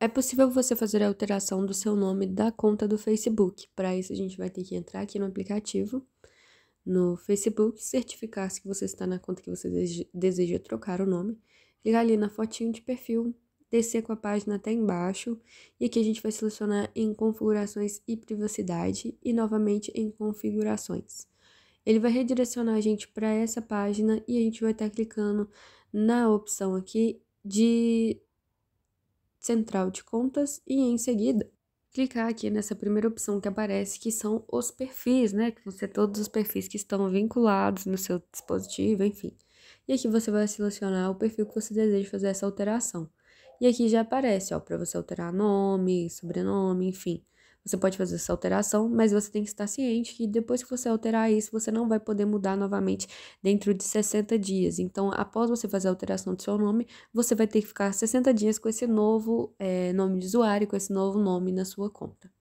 É possível você fazer a alteração do seu nome da conta do Facebook. Para isso, a gente vai ter que entrar aqui no aplicativo, no Facebook, certificar-se que você está na conta que você deseja trocar o nome, clicar ali na fotinho de perfil, descer com a página até embaixo, e aqui a gente vai selecionar em configurações e privacidade, e novamente em configurações. Ele vai redirecionar a gente para essa página e a gente vai estar tá clicando na opção aqui de Central de Contas e em seguida clicar aqui nessa primeira opção que aparece, que são os perfis, né? Que vão ser todos os perfis que estão vinculados no seu dispositivo, enfim. E aqui você vai selecionar o perfil que você deseja fazer essa alteração. E aqui já aparece, ó, para você alterar nome, sobrenome, enfim. Você pode fazer essa alteração, mas você tem que estar ciente que depois que você alterar isso, você não vai poder mudar novamente dentro de 60 dias. Então, após você fazer a alteração do seu nome, você vai ter que ficar 60 dias com esse novo é, nome de usuário, com esse novo nome na sua conta.